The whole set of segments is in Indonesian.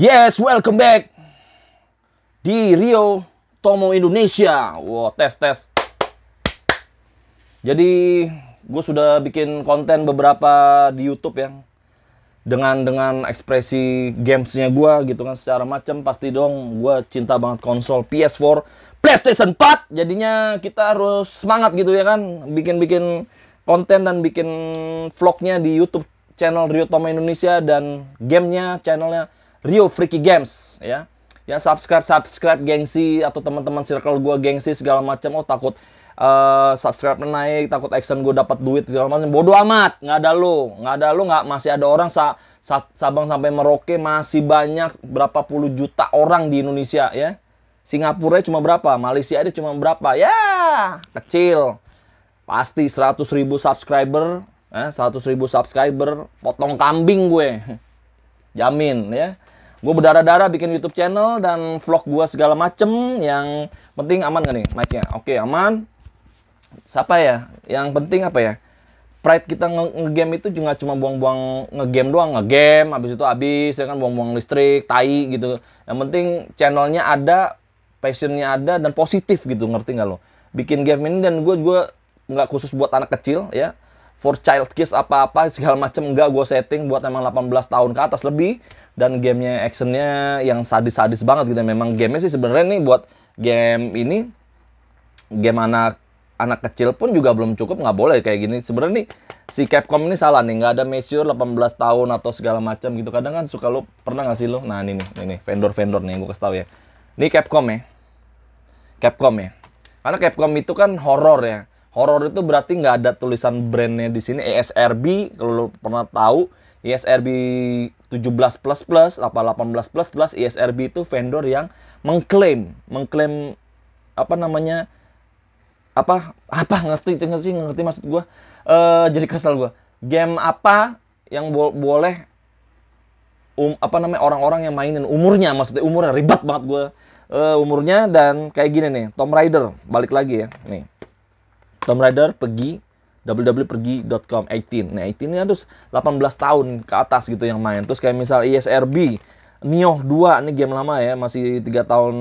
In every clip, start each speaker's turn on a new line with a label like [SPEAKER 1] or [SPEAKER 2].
[SPEAKER 1] Yes, welcome back di Rio Tomo Indonesia. Wow, tes tes. Jadi gue sudah bikin konten beberapa di YouTube yang dengan dengan ekspresi gamesnya gue gitu kan secara macam pasti dong gue cinta banget konsol PS4 PlayStation 4 jadinya kita harus semangat gitu ya kan bikin bikin konten dan bikin vlognya di YouTube channel Rio Tomo Indonesia dan gamenya channelnya Rio Freaky Games ya. Ya subscribe subscribe gengsi atau teman-teman circle gua gengsi segala macam oh takut uh, eh, subscribe naik takut action gue dapat duit segala macam bodoh amat nggak ada lu nggak ada lu nggak masih ada orang sa, sa Sabang sampai Merauke masih banyak berapa puluh juta orang di Indonesia ya Singapura cuma berapa Malaysia ada cuma berapa ya kecil pasti seratus ribu subscriber eh, 100.000 ribu subscriber potong kambing gue jamin ya Gue berdarah-darah bikin YouTube channel dan vlog gue segala macem. Yang penting aman gak nih mic-nya? Oke, okay, aman. Siapa ya? Yang penting apa ya? Pride kita ngegame nge itu juga cuma buang-buang nge-game doang, nge-game habis itu habis ya kan buang-buang listrik, tai gitu. Yang penting channelnya ada, passionnya ada dan positif gitu, ngerti gak lo? Bikin game ini dan gue gue nggak khusus buat anak kecil ya for child kiss apa-apa segala macam enggak gue setting buat emang 18 tahun ke atas lebih dan gamenya actionnya yang sadis-sadis banget gitu memang gamenya sih sebenarnya nih buat game ini game anak anak kecil pun juga belum cukup nggak boleh kayak gini sebenarnya nih si Capcom ini salah nih nggak ada measure 18 tahun atau segala macam gitu kadang kan suka lo pernah nggak sih lo nah ini nih ini vendor vendor nih yang gue kasih tahu ya ini Capcom ya Capcom ya karena Capcom itu kan horor ya Horor itu berarti nggak ada tulisan brandnya di sini ESRB kalau lo pernah tahu ISRB 17 plus plus, 18 plus plus, ISRB itu vendor yang mengklaim, mengklaim apa namanya apa apa ngerti sih ngerti maksud gue uh, jadi kesel gue game apa yang bo boleh um, apa namanya orang-orang yang mainin umurnya maksudnya umurnya ribet banget gue uh, umurnya dan kayak gini nih Tom Raider balik lagi ya nih Tom Raider pergi www.pergi.com e 18. Nah, 18 ini harus 18 tahun ke atas gitu yang main. Terus kayak misal ISRB, e Nioh 2 ini game lama ya, masih 3 tahun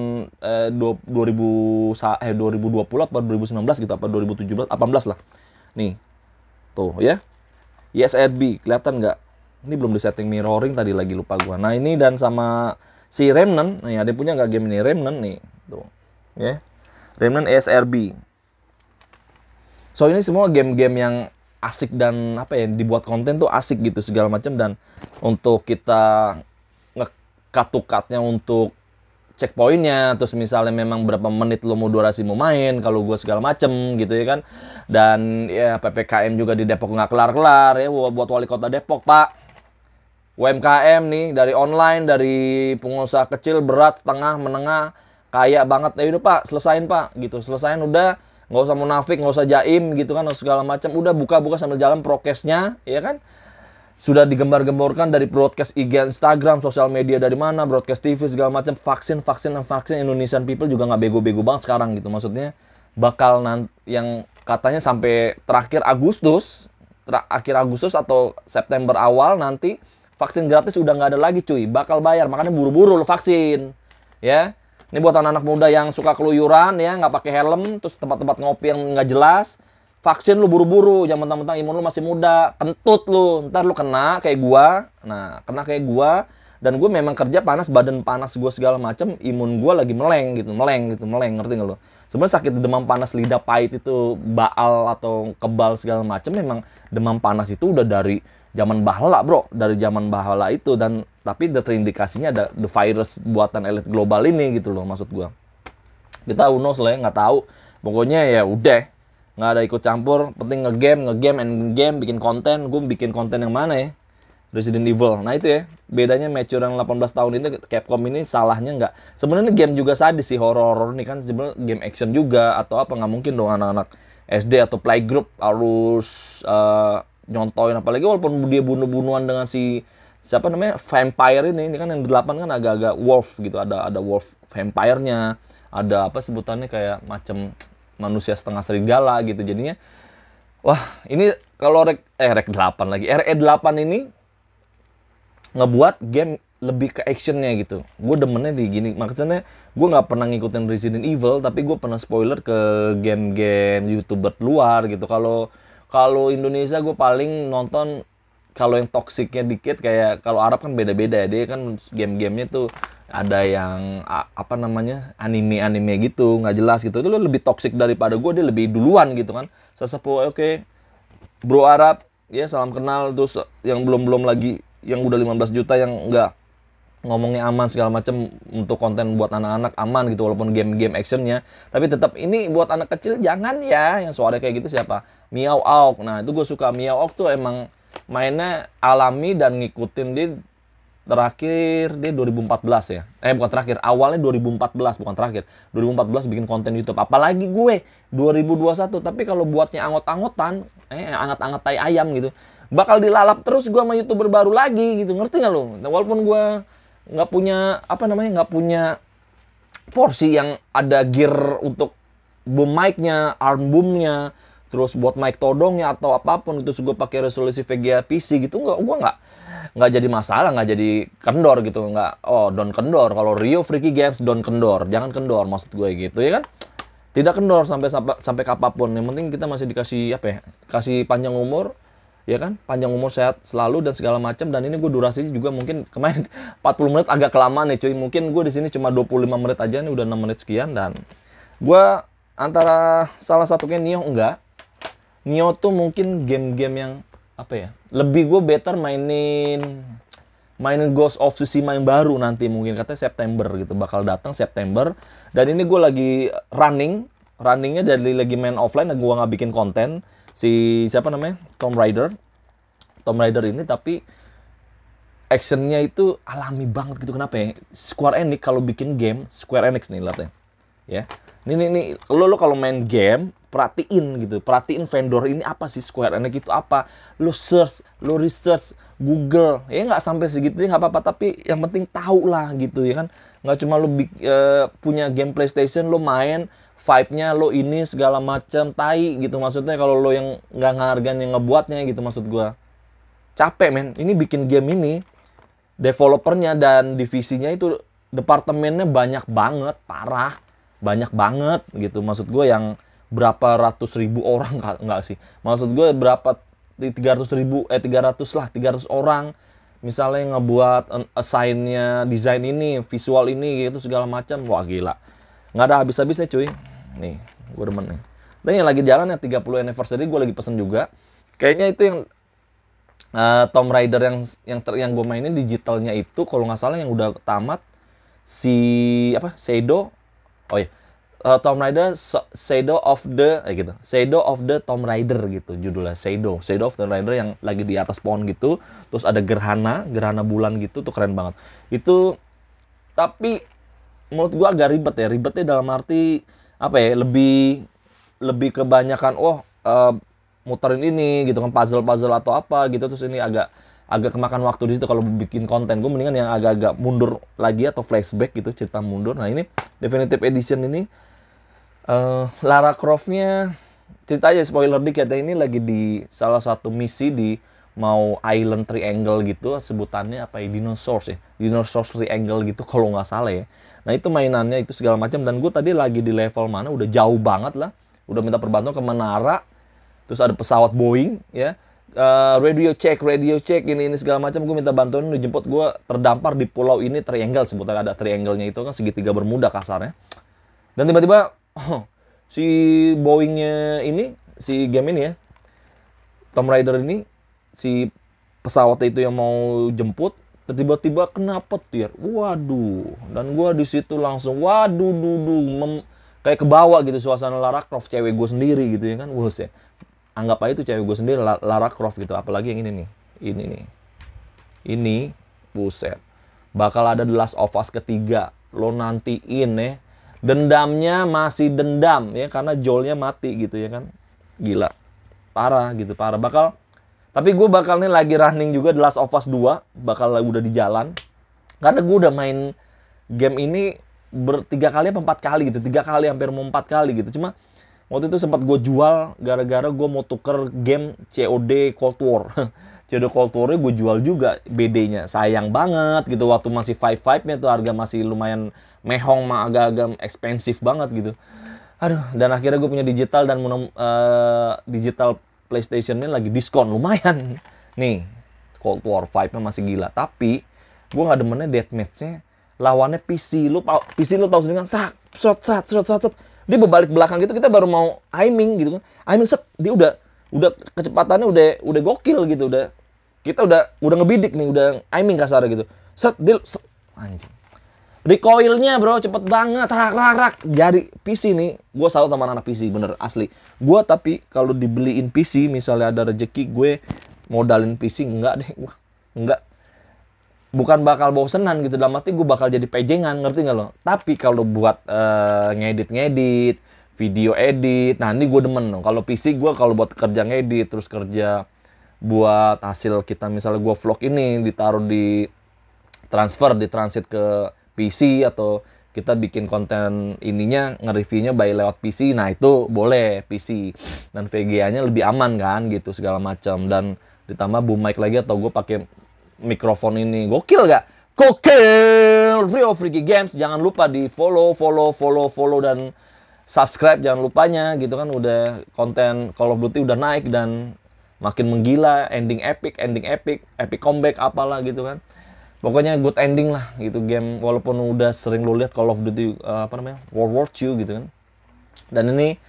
[SPEAKER 1] eh, 2000 eh 2020 apa 2019 gitu apa 2017 18 lah. Nih. Tuh ya. ISRB e kelihatan nggak? Ini belum di setting mirroring tadi lagi lupa gua. Nah, ini dan sama si Remnant. Nih, ada ya, punya nggak game ini Remnant nih? Tuh. Ya. Remnant ISRB so ini semua game-game yang asik dan apa ya dibuat konten tuh asik gitu segala macam dan untuk kita ngekatukatnya untuk checkpointnya terus misalnya memang berapa menit lo mau durasi mau main kalau gue segala macem gitu ya kan dan ya ppkm juga di Depok nggak kelar kelar ya buat wali kota Depok pak UMKM nih dari online dari pengusaha kecil berat tengah menengah kaya banget ya udah pak selesain pak gitu selesain udah nggak usah munafik nggak usah jaim gitu kan segala macam udah buka-buka sambil jalan prokesnya ya kan sudah digembar-gemborkan dari broadcast IG Instagram sosial media dari mana broadcast TV segala macam vaksin vaksin dan vaksin Indonesian people juga nggak bego-bego banget sekarang gitu maksudnya bakal nanti yang katanya sampai terakhir Agustus ter akhir Agustus atau September awal nanti vaksin gratis udah nggak ada lagi cuy bakal bayar makanya buru-buru lo vaksin ya ini buat anak-anak muda yang suka keluyuran ya, nggak pakai helm, terus tempat-tempat ngopi yang nggak jelas. Vaksin lu buru-buru, jangan mentang-mentang imun lu masih muda, kentut lu, ntar lu kena kayak gua. Nah, kena kayak gua, dan gue memang kerja panas badan panas gua segala macem imun gua lagi meleng gitu meleng gitu meleng ngerti gak lo sebenarnya sakit demam panas lidah pahit itu baal atau kebal segala macem memang demam panas itu udah dari zaman Bahala bro dari zaman Bahala itu dan tapi terindikasinya ada the virus buatan elit global ini gitu loh maksud gua kita unos lah ya nggak tahu pokoknya ya udah nggak ada ikut campur penting ngegame ngegame and game bikin konten gue bikin konten yang mana ya Resident Evil nah itu ya bedanya mature yang 18 tahun ini Capcom ini salahnya nggak sebenarnya game juga sadis sih horror horror nih kan sebenarnya game action juga atau apa nggak mungkin dong anak-anak SD atau playgroup harus uh, nyontoin apalagi walaupun dia bunuh-bunuhan dengan si siapa namanya vampire ini ini kan yang delapan kan agak-agak wolf gitu ada ada wolf vampire ada apa sebutannya kayak macam manusia setengah serigala gitu jadinya wah ini kalau rek eh rek 8 lagi RE 8 ini ngebuat game lebih ke actionnya gitu. Gue demennya di gini. Maksudnya gue nggak pernah ngikutin Resident Evil, tapi gue pernah spoiler ke game-game youtuber luar gitu. Kalau kalau Indonesia gue paling nonton kalau yang toksiknya dikit kayak kalau Arab kan beda-beda ya dia kan game-gamenya tuh ada yang apa namanya anime-anime gitu nggak jelas gitu itu lebih toksik daripada gue dia lebih duluan gitu kan sesepuh oke okay. bro Arab ya salam kenal terus yang belum belum lagi yang udah 15 juta yang enggak ngomongnya aman segala macam untuk konten buat anak-anak aman gitu walaupun game-game actionnya tapi tetap ini buat anak kecil jangan ya yang suara kayak gitu siapa miau auk nah itu gue suka miau auk tuh emang mainnya alami dan ngikutin dia terakhir dia 2014 ya eh bukan terakhir awalnya 2014 bukan terakhir 2014 bikin konten YouTube apalagi gue 2021 tapi kalau buatnya angot-angotan eh angat-angat tai ayam gitu bakal dilalap terus gue sama youtuber baru lagi gitu ngerti nggak lo walaupun gue nggak punya apa namanya nggak punya porsi yang ada gear untuk boom mic-nya, arm boom-nya, terus buat mic todongnya atau apapun itu juga pakai resolusi VGA PC gitu nggak gue nggak nggak jadi masalah nggak jadi kendor gitu nggak oh don kendor kalau Rio Freaky Games don kendor jangan kendor maksud gue gitu ya kan tidak kendor sampai sampai sampai kapapun yang penting kita masih dikasih apa ya kasih panjang umur ya kan panjang umur sehat selalu dan segala macam dan ini gue durasi juga mungkin kemarin 40 menit agak kelamaan nih cuy mungkin gue di sini cuma 25 menit aja nih udah 6 menit sekian dan gue antara salah satunya Nio enggak Nio tuh mungkin game-game yang apa ya lebih gue better mainin mainin Ghost of Tsushima yang baru nanti mungkin katanya September gitu bakal datang September dan ini gue lagi running runningnya dari lagi main offline dan gue nggak bikin konten si siapa namanya Tom Rider Tom Rider ini tapi actionnya itu alami banget gitu kenapa ya Square Enix kalau bikin game Square Enix nih lihatnya ya ini ini nih lo lo kalau main game perhatiin gitu perhatiin vendor ini apa sih Square Enix itu apa lo search lo research Google ya nggak sampai segitu nggak apa-apa tapi yang penting tahu lah gitu ya kan nggak cuma lo uh, punya game PlayStation lo main vibe-nya lo ini segala macam tai gitu maksudnya kalau lo yang nggak ngehargain yang ngebuatnya gitu maksud gua capek men ini bikin game ini developernya dan divisinya itu departemennya banyak banget parah banyak banget gitu maksud gua yang berapa ratus ribu orang nggak sih maksud gua berapa tiga ratus ribu eh tiga ratus lah tiga ratus orang misalnya ngebuat eh, assignnya desain ini visual ini gitu segala macam wah gila nggak ada habis-habisnya cuy Nih, gue demen nih. Dan yang lagi jalan yang 30 anniversary gue lagi pesen juga. Kayaknya itu yang uh, eh, Tom Raider yang yang ter, yang gue mainin digitalnya itu kalau nggak salah yang udah tamat si apa Sedo oh ya uh, eh, Tom Raider so, of the eh, gitu Shadow of the Tom Raider gitu judulnya Shadow Shadow of the Rider Raider yang lagi di atas pohon gitu terus ada gerhana gerhana bulan gitu tuh keren banget itu tapi menurut gue agak ribet ya ribetnya dalam arti apa ya lebih lebih kebanyakan oh uh, muterin ini gitu kan puzzle-puzzle atau apa gitu terus ini agak agak kemakan waktu di situ kalau bikin konten gue mendingan yang agak-agak mundur lagi atau flashback gitu cerita mundur nah ini definitive edition ini uh, Lara Croftnya cerita aja spoiler dikit ya ini lagi di salah satu misi di mau island triangle gitu sebutannya apa ya dinosaurus ya dinosaurus triangle gitu kalau nggak salah ya nah itu mainannya itu segala macam dan gue tadi lagi di level mana udah jauh banget lah udah minta perbantuan ke menara terus ada pesawat Boeing ya uh, radio check radio check ini ini segala macam gue minta bantuan jemput gue terdampar di pulau ini triangle sebutannya ada triangle-nya itu kan segitiga bermuda kasarnya dan tiba-tiba oh, si Boeingnya ini si game ini ya Tom Raider ini si pesawat itu yang mau jemput tiba-tiba kena petir waduh dan gue di situ langsung waduh duduh kayak kebawa gitu suasana Lara Croft cewek gue sendiri gitu ya kan wah ya anggap aja itu cewek gue sendiri Lara Croft gitu apalagi yang ini nih ini nih ini buset bakal ada The Last of Us ketiga lo nantiin ya dendamnya masih dendam ya karena Joelnya mati gitu ya kan gila parah gitu parah bakal tapi gue bakal nih lagi running juga The Last of Us 2. Bakal udah di jalan. Karena gue udah main game ini bertiga kali apa empat kali gitu. Tiga kali hampir mau empat kali gitu. Cuma waktu itu sempat gue jual gara-gara gue mau tuker game COD Cold War. COD Cold War gue jual juga BD-nya. Sayang banget gitu waktu masih five five nya tuh harga masih lumayan mehong mah agak-agak ekspensif banget gitu. Aduh, dan akhirnya gue punya digital dan uh, digital PlayStation-nya lagi diskon lumayan. Nih, Cold War 5-nya masih gila. Tapi gue nggak demennya deathmatch-nya lawannya PC lu PC lu tau sendiri kan serak serat serat serat serat dia berbalik belakang gitu kita baru mau aiming gitu kan aiming set dia udah udah kecepatannya udah udah gokil gitu udah kita udah udah ngebidik nih udah aiming kasar gitu set dia set, anjing recoilnya bro cepet banget rak rak rak jadi PC nih gue selalu sama anak PC bener asli gue tapi kalau dibeliin PC misalnya ada rejeki gue modalin PC enggak deh enggak bukan bakal bosenan gitu dalam arti gue bakal jadi pejengan ngerti nggak lo tapi kalau buat uh, eh, ngedit ngedit video edit nah ini gue demen dong. kalau PC gue kalau buat kerja ngedit terus kerja buat hasil kita misalnya gue vlog ini ditaruh di transfer di transit ke PC atau kita bikin konten ininya nge-reviewnya by lewat PC nah itu boleh PC dan VGA-nya lebih aman kan gitu segala macam dan ditambah boom mic lagi atau gue pakai mikrofon ini gokil gak gokil free of freaky games jangan lupa di follow follow follow follow dan subscribe jangan lupanya gitu kan udah konten Call of Duty udah naik dan makin menggila ending epic ending epic epic comeback apalah gitu kan pokoknya good ending lah gitu game walaupun udah sering lo lihat Call of Duty uh, apa namanya World War II gitu kan dan ini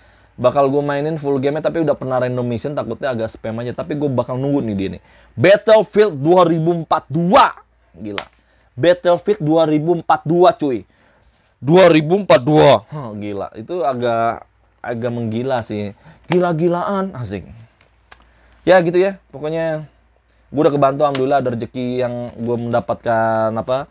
[SPEAKER 1] bakal gue mainin full gamenya tapi udah pernah random mission takutnya agak spam aja tapi gue bakal nunggu nih dia nih Battlefield 2042 gila Battlefield 2042 cuy 2042 huh, gila itu agak agak menggila sih gila-gilaan asik ya gitu ya pokoknya gue udah kebantu alhamdulillah ada rezeki yang gue mendapatkan apa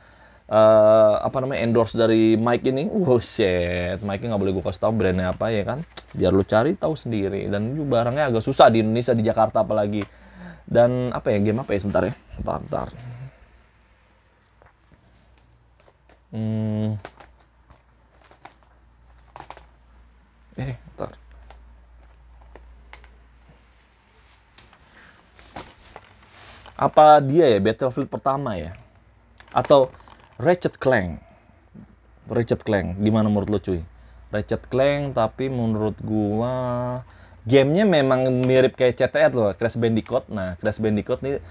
[SPEAKER 1] uh, apa namanya endorse dari Mike ini wow oh, shit Mike nggak boleh gue kasih tau brandnya apa ya kan biar lu cari tahu sendiri dan itu barangnya agak susah di Indonesia di Jakarta apalagi dan apa ya game apa ya sebentar ya bentar bentar hmm eh bentar apa dia ya Battlefield pertama ya atau Ratchet Clank Ratchet Clank gimana menurut lo cuy Ratchet Clank tapi menurut gua gamenya memang mirip kayak CTR loh Crash Bandicoot nah Crash Bandicoot nih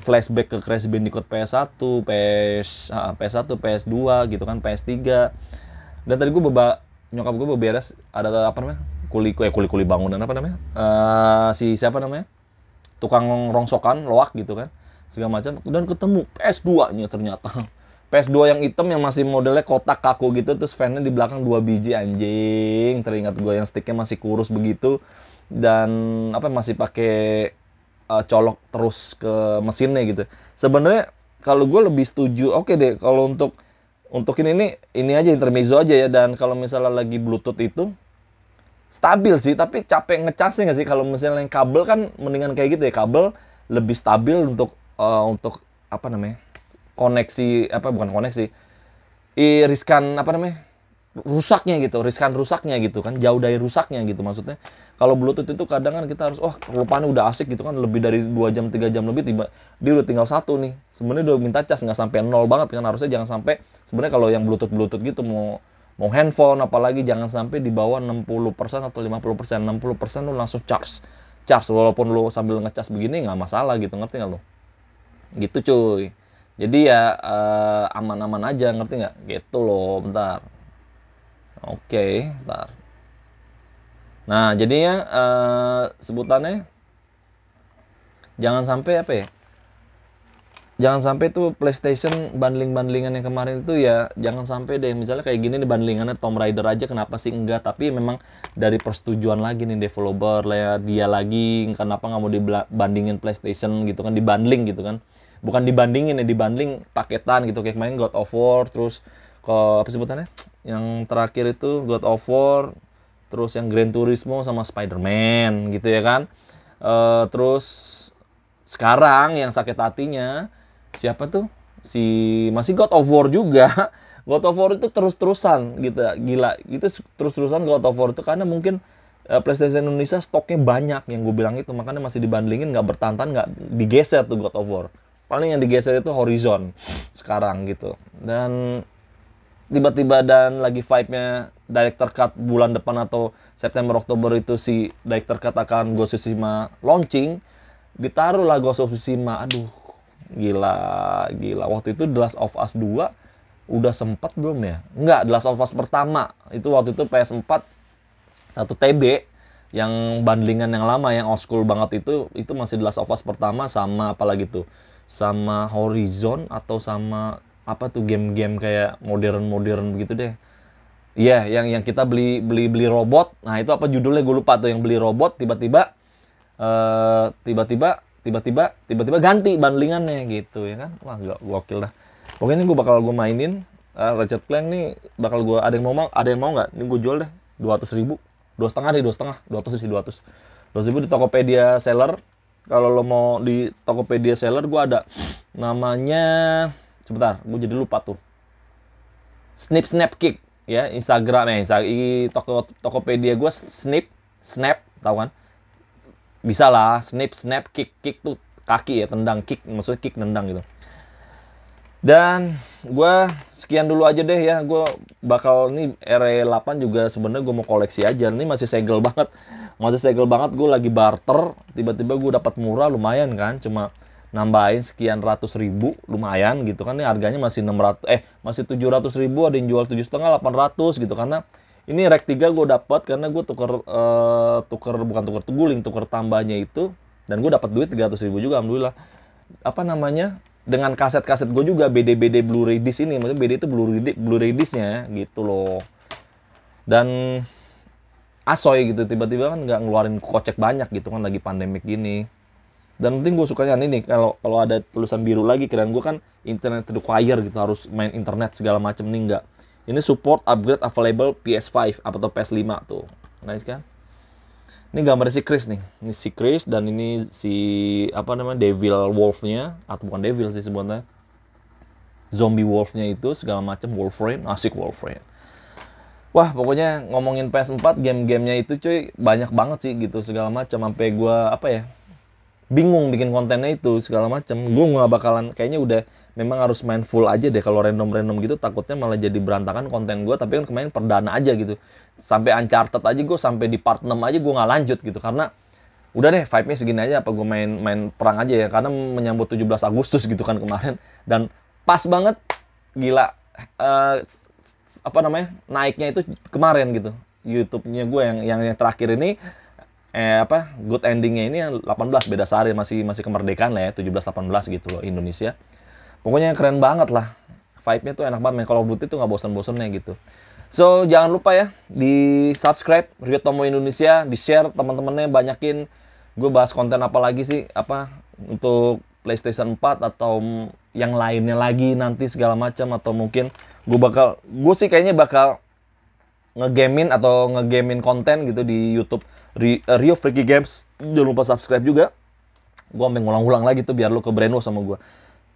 [SPEAKER 1] flashback ke Crash Bandicoot PS1, PS ah, PS1, PS2 gitu kan, PS3. Dan tadi gua beba, nyokap gua beberes ada apa namanya? kuli eh, kuli kuli bangunan apa namanya? Uh, si siapa namanya? tukang rongsokan loak gitu kan segala macam dan ketemu PS2 nya ternyata PS2 yang hitam yang masih modelnya kotak kaku gitu terus fannya di belakang dua biji anjing teringat gue yang sticknya masih kurus begitu dan apa masih pakai uh, colok terus ke mesinnya gitu sebenarnya kalau gue lebih setuju oke okay deh kalau untuk untuk ini ini ini aja intermezzo aja ya dan kalau misalnya lagi bluetooth itu stabil sih tapi capek ngecasnya nggak sih kalau misalnya yang kabel kan mendingan kayak gitu ya kabel lebih stabil untuk uh, untuk apa namanya koneksi apa bukan koneksi iriskan apa namanya rusaknya gitu riskan rusaknya gitu kan jauh dari rusaknya gitu maksudnya kalau bluetooth itu kadang kan kita harus wah oh, kelupaan udah asik gitu kan lebih dari dua jam tiga jam lebih tiba dia udah tinggal satu nih sebenarnya udah minta cas nggak sampai nol banget kan harusnya jangan sampai sebenarnya kalau yang bluetooth bluetooth gitu mau mau handphone apalagi jangan sampai di bawah 60% atau 50% 60% lu langsung charge charge walaupun lu sambil ngecas begini nggak masalah gitu ngerti nggak lu gitu cuy jadi ya eh, aman-aman aja ngerti nggak gitu loh bentar oke okay, bentar nah jadinya uh, sebutannya jangan sampai apa ya jangan sampai tuh PlayStation bundling bandlingan yang kemarin itu ya jangan sampai deh misalnya kayak gini nih bandlingannya Tom Raider aja kenapa sih enggak tapi memang dari persetujuan lagi nih developer lah ya dia lagi kenapa nggak mau dibandingin PlayStation gitu kan dibanding gitu kan bukan dibandingin ya dibanding paketan gitu kayak main God of War terus ke apa sebutannya yang terakhir itu God of War terus yang Gran Turismo sama Spider-Man gitu ya kan uh, terus sekarang yang sakit hatinya siapa tuh? Si masih God of War juga. God of War itu terus-terusan gitu, gila. Itu terus-terusan God of War itu karena mungkin uh, PlayStation Indonesia stoknya banyak yang gue bilang itu makanya masih dibandingin nggak bertantan nggak digeser tuh God of War paling yang digeser itu Horizon sekarang gitu dan tiba-tiba dan lagi vibe-nya director cut bulan depan atau September Oktober itu si director cut akan Ghost Tsushima launching ditaruhlah Ghost of Tsushima aduh Gila, gila. Waktu itu The Last of Us 2 udah sempat belum ya? Enggak, The Last of Us pertama. Itu waktu itu PS4 satu TB yang bandingan yang lama yang old school banget itu itu masih The Last of Us pertama sama apalagi tuh sama Horizon atau sama apa tuh game-game kayak modern-modern begitu deh. Iya, yeah, yang yang kita beli beli beli robot. Nah, itu apa judulnya gue lupa tuh yang beli robot tiba-tiba eh, tiba-tiba uh, tiba -tiba tiba-tiba tiba-tiba ganti bundlingannya gitu ya kan wah gak gokil dah pokoknya ini gue bakal gue mainin uh, Ratchet Clank nih bakal gue ada yang mau ada yang mau nggak ini gue jual deh dua ratus ribu dua setengah deh dua setengah dua ratus sih dua ratus dua ribu di Tokopedia seller kalau lo mau di Tokopedia seller gue ada namanya sebentar gue jadi lupa tuh snip snap kick ya Instagram ya eh, Instagram, toko Tokopedia gue snip snap tau kan bisa lah snap snap kick kick tuh kaki ya tendang kick maksudnya kick tendang gitu dan gue sekian dulu aja deh ya gue bakal ini r 8 e juga sebenarnya gue mau koleksi aja ini masih segel banget masih segel banget gue lagi barter tiba-tiba gue dapat murah lumayan kan cuma nambahin sekian ratus ribu lumayan gitu kan ini harganya masih 600 eh masih 700 ribu ada yang jual tujuh setengah 800 gitu karena ini rek 3 gue dapat karena gue tuker uh, tuker bukan tuker guling tuker tambahnya itu dan gue dapat duit 300 ribu juga alhamdulillah apa namanya dengan kaset-kaset gue juga BD-BD Blu-ray disc ini maksudnya BD itu Blu-ray Blu-ray gitu loh dan asoy gitu tiba-tiba kan nggak ngeluarin kocek banyak gitu kan lagi pandemik gini dan penting gue sukanya ini kalau kalau ada tulisan biru lagi keren gue kan internet require gitu harus main internet segala macam nih nggak ini support upgrade available PS5 atau PS5 tuh. Nice kan? Ini gambar si Chris nih. Ini si Chris dan ini si apa namanya Devil Wolfnya nya atau bukan Devil sih sebenarnya. Zombie Wolfnya itu segala macam Wolverine, asik Wolverine. Wah, pokoknya ngomongin PS4 game-gamenya itu cuy banyak banget sih gitu segala macam sampai gua apa ya? bingung bikin kontennya itu segala macam. Gue nggak bakalan kayaknya udah memang harus main full aja deh kalau random-random gitu takutnya malah jadi berantakan konten gue tapi kan kemarin perdana aja gitu sampai uncharted aja gue sampai di part 6 aja gue nggak lanjut gitu karena udah deh vibe-nya segini aja apa gue main main perang aja ya karena menyambut 17 Agustus gitu kan kemarin dan pas banget gila uh, apa namanya naiknya itu kemarin gitu YouTube-nya gue yang, yang yang terakhir ini eh apa good endingnya ini yang 18 beda sehari masih masih kemerdekaan lah ya 17 18 gitu loh Indonesia pokoknya keren banget lah vibe-nya tuh enak banget main Call of Duty tuh nggak bosan-bosannya gitu so jangan lupa ya di subscribe Rio Tomo Indonesia di share teman-temannya banyakin gue bahas konten apa lagi sih apa untuk PlayStation 4 atau yang lainnya lagi nanti segala macam atau mungkin gue bakal gue sih kayaknya bakal ngegamein atau ngegamein konten gitu di YouTube eh, Rio Freaky Games jangan lupa subscribe juga gue sampe ulang ulang lagi tuh biar lo ke sama gue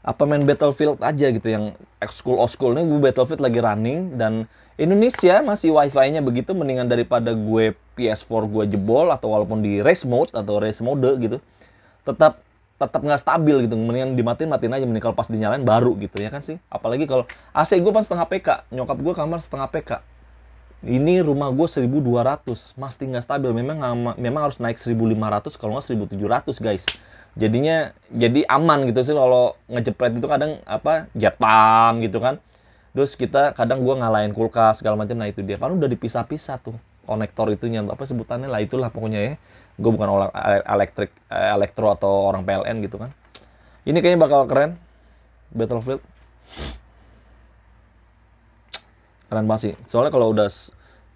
[SPEAKER 1] apa main Battlefield aja gitu yang ex school school ini gue Battlefield lagi running dan Indonesia masih wifi-nya begitu mendingan daripada gue PS4 gue jebol atau walaupun di race mode atau race mode gitu tetap tetap nggak stabil gitu mendingan dimatiin matiin aja mending kalau pas dinyalain baru gitu ya kan sih apalagi kalau AC gue pas setengah PK nyokap gue kamar setengah PK ini rumah gue 1200 masih nggak stabil memang memang harus naik 1500 kalau nggak 1700 guys jadinya jadi aman gitu sih kalau ngejepret itu kadang apa jatam gitu kan terus kita kadang gua ngalahin kulkas segala macam nah itu dia kan udah dipisah-pisah tuh konektor itu itunya apa sebutannya lah itulah pokoknya ya gue bukan orang elektrik elektro atau orang PLN gitu kan ini kayaknya bakal keren Battlefield keren banget sih soalnya kalau udah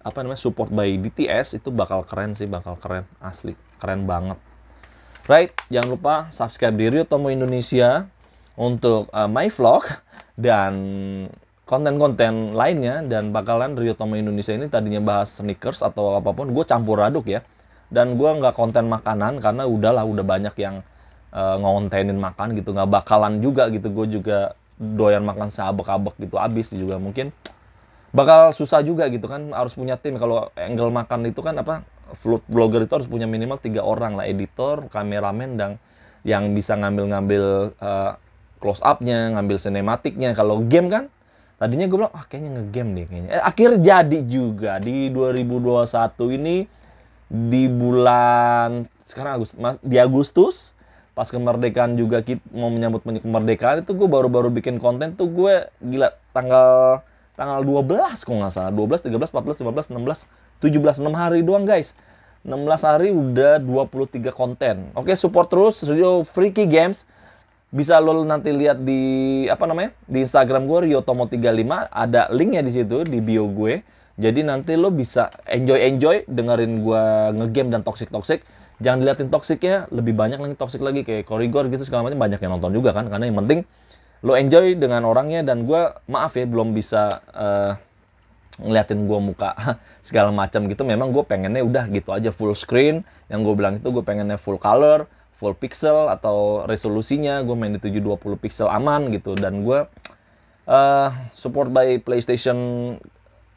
[SPEAKER 1] apa namanya support by DTS itu bakal keren sih bakal keren asli keren banget Right, jangan lupa subscribe di Rio Tomo Indonesia untuk uh, my vlog dan konten-konten lainnya dan bakalan Rio Tomo Indonesia ini tadinya bahas sneakers atau apapun gue campur aduk ya dan gue nggak konten makanan karena udahlah udah banyak yang uh, ngontenin makan gitu nggak bakalan juga gitu gue juga doyan makan seabek-abek gitu abis juga mungkin bakal susah juga gitu kan harus punya tim kalau angle makan itu kan apa vlog blogger itu harus punya minimal tiga orang lah editor kameramen dan yang bisa ngambil-ngambil uh, eh, close upnya ngambil sinematiknya kalau game kan tadinya gue bilang ah kayaknya ngegame deh kayaknya eh, akhir jadi juga di 2021 ini di bulan sekarang Agustus di Agustus pas kemerdekaan juga kita mau menyambut kemerdekaan itu gue baru-baru bikin konten tuh gue gila tanggal tanggal 12 kok nggak salah. 12, 13, 14, 15, 16, 17. 6 hari doang guys. 16 hari udah 23 konten. Oke, support terus Rio Freaky Games. Bisa lo nanti lihat di apa namanya? Di Instagram gue Rio Tomo 35 ada linknya di situ di bio gue. Jadi nanti lo bisa enjoy-enjoy dengerin gue ngegame dan toxic-toxic. Jangan diliatin toxicnya lebih banyak lagi toxic lagi kayak korigor gitu segala macam banyak yang nonton juga kan karena yang penting lo enjoy dengan orangnya dan gue maaf ya belum bisa uh, ngeliatin gue muka segala macam gitu memang gue pengennya udah gitu aja full screen yang gue bilang itu gue pengennya full color full pixel atau resolusinya gue main di 720 pixel aman gitu dan gue uh, support by PlayStation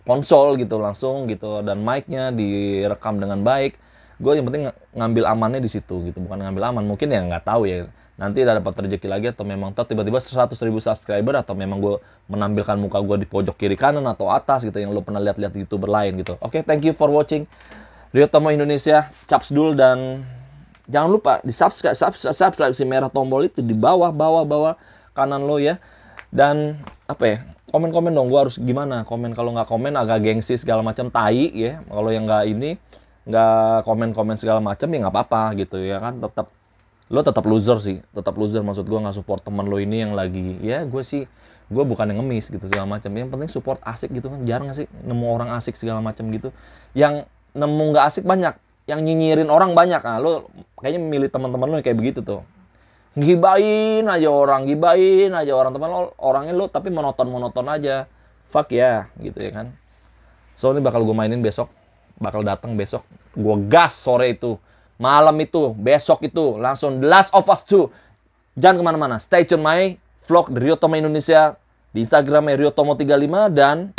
[SPEAKER 1] konsol gitu langsung gitu dan mic-nya direkam dengan baik gue yang penting ngambil amannya di situ gitu bukan ngambil aman mungkin ya nggak tahu ya nanti dapat rezeki lagi atau memang tak tiba-tiba 100 ribu subscriber atau memang gue menampilkan muka gue di pojok kiri kanan atau atas gitu yang lo pernah lihat-lihat youtuber lain gitu. Oke, okay, thank you for watching. Rio Tomo Indonesia, Caps Dul dan jangan lupa di subscribe, subscribe, subscribe si merah tombol itu di bawah, bawah, bawah kanan lo ya. Dan apa ya? Komen-komen dong, gue harus gimana? Komen kalau nggak komen agak gengsi segala macam tai ya. Kalau yang nggak ini nggak komen-komen segala macam ya nggak apa-apa gitu ya kan tetap lo tetap loser sih tetap loser maksud gue nggak support teman lo ini yang lagi ya gue sih gue bukan yang ngemis gitu segala macam yang penting support asik gitu kan jarang sih nemu orang asik segala macam gitu yang nemu nggak asik banyak yang nyinyirin orang banyak ah lo kayaknya milih teman-teman lo yang kayak begitu tuh gibain aja orang gibain aja orang teman lo orangnya lo tapi monoton monoton aja fuck ya yeah, gitu ya kan so ini bakal gue mainin besok bakal datang besok gue gas sore itu malam itu, besok itu, langsung The Last of Us 2. Jangan kemana-mana, stay tune my vlog Rio Tomo Indonesia di Instagram Tomo 35 dan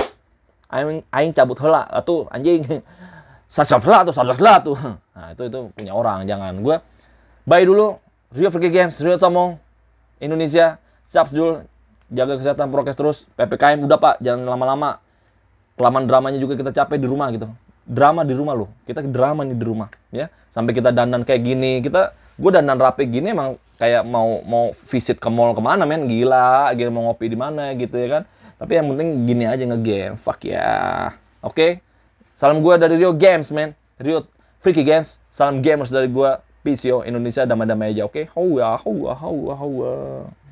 [SPEAKER 1] aing, aing cabut hela atau anjing sasar hela tuh sasar hela tuh nah itu itu punya orang jangan gue bye dulu Rio Freaky Games Rio Tomo Indonesia jual jaga kesehatan prokes terus PPKM udah pak jangan lama-lama kelamaan dramanya juga kita capek di rumah gitu drama di rumah lo kita drama nih di rumah ya sampai kita dandan kayak gini kita gue dandan rapi gini emang kayak mau mau visit ke mall kemana men gila gini mau ngopi di mana gitu ya kan tapi yang penting gini aja ngegame fuck ya yeah. oke okay? salam gue dari Rio Games men Rio Freaky Games salam gamers dari gue PCO Indonesia damai-damai aja oke okay? hawa hawa hawa hawa